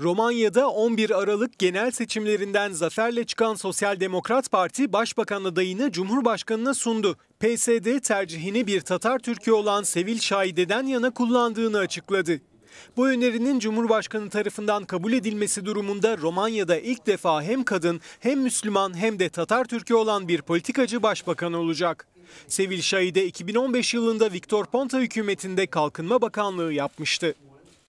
Romanya'da 11 Aralık genel seçimlerinden zaferle çıkan Sosyal Demokrat Parti başbakan adayını Cumhurbaşkanı'na sundu. PSD tercihini bir Tatar Türk'ü olan Sevil Şahide'den yana kullandığını açıkladı. Bu önerinin Cumhurbaşkanı tarafından kabul edilmesi durumunda Romanya'da ilk defa hem kadın hem Müslüman hem de Tatar Türk'ü olan bir politikacı başbakan olacak. Sevil Şahide 2015 yılında Viktor Ponta hükümetinde Kalkınma Bakanlığı yapmıştı.